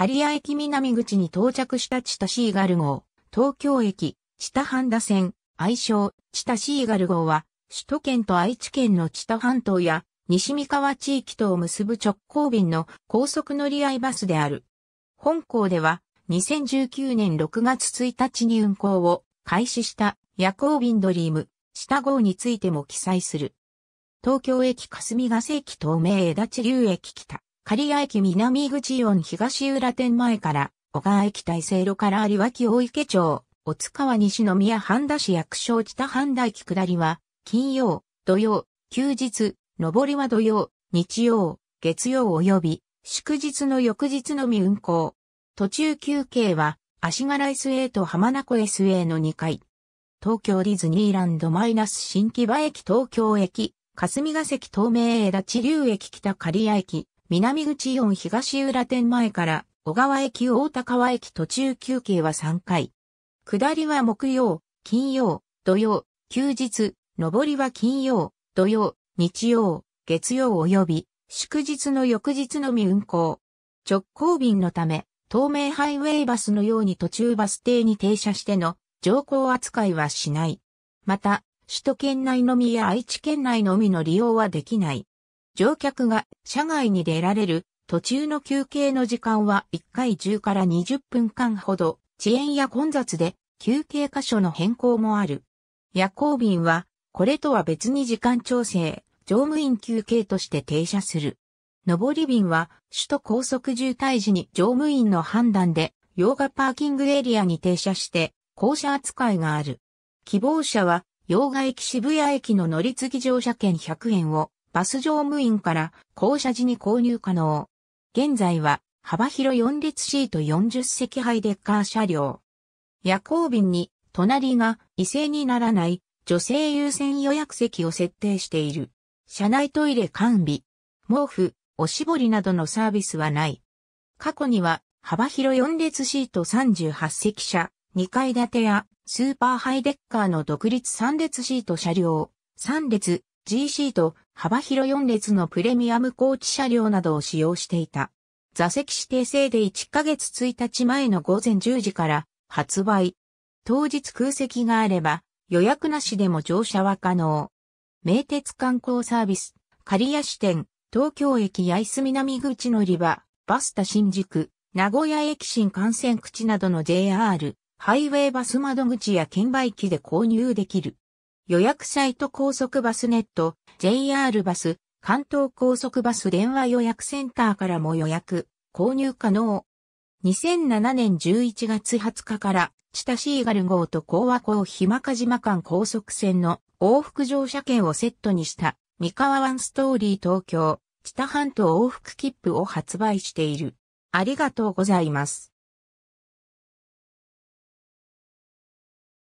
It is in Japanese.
刈谷駅南口に到着したチタシーガル号、東京駅、チタ半田線、愛称、チタシーガル号は、首都圏と愛知県の千田半島や西三河地域とを結ぶ直行便の高速乗り合いバスである。本校では2019年6月1日に運行を開始した夜行便ドリーム、下号についても記載する。東京駅霞ヶ関東名枝地流駅北、刈谷駅南口音東浦店前から、小川駅大西路から有脇大池町、小津川西宮半田市役所北半田駅下りは、金曜、土曜、休日、上りは土曜、日曜、月曜及び、祝日の翌日のみ運行。途中休憩は、足柄 SA と浜名湖 SA の2階。東京ディズニーランドマイナス新木場駅東京駅、霞ヶ関東名枝地流駅北刈谷駅、南口4東浦店前から小川駅大田川駅途中休憩は3回。下りは木曜、金曜、土曜、休日、上りは金曜、土曜、日曜、月曜及び祝日の翌日のみ運行。直行便のため、東名ハイウェイバスのように途中バス停に停車しての乗降扱いはしない。また、首都圏内のみや愛知県内のみの利用はできない。乗客が車外に出られる途中の休憩の時間は1回10から20分間ほど遅延や混雑で休憩箇所の変更もある。夜行便はこれとは別に時間調整、乗務員休憩として停車する。上り便は首都高速渋滞時に乗務員の判断で洋画パーキングエリアに停車して降車扱いがある。希望者は洋画駅渋谷駅の乗り継ぎ乗車券100円をバス乗務員から降車時に購入可能。現在は幅広4列シート40席ハイデッカー車両。夜行便に隣が異性にならない女性優先予約席を設定している。車内トイレ完備。毛布、おしぼりなどのサービスはない。過去には幅広4列シート38席車、2階建てやスーパーハイデッカーの独立3列シート車両、3列 GC と幅広4列のプレミアムコーチ車両などを使用していた。座席指定制で1ヶ月1日前の午前10時から発売。当日空席があれば予約なしでも乗車は可能。名鉄観光サービス、刈谷支店、東京駅八重洲南口乗り場、バスタ新宿、名古屋駅新幹線口などの JR、ハイウェイバス窓口や券売機で購入できる。予約サイト高速バスネット、JR バス、関東高速バス電話予約センターからも予約、購入可能。2007年11月20日から、チタシーガル号と高和港ひまか島間高速線の往復乗車券をセットにした、三河ワンストーリー東京、チタ半島往復切符を発売している。ありがとうございます。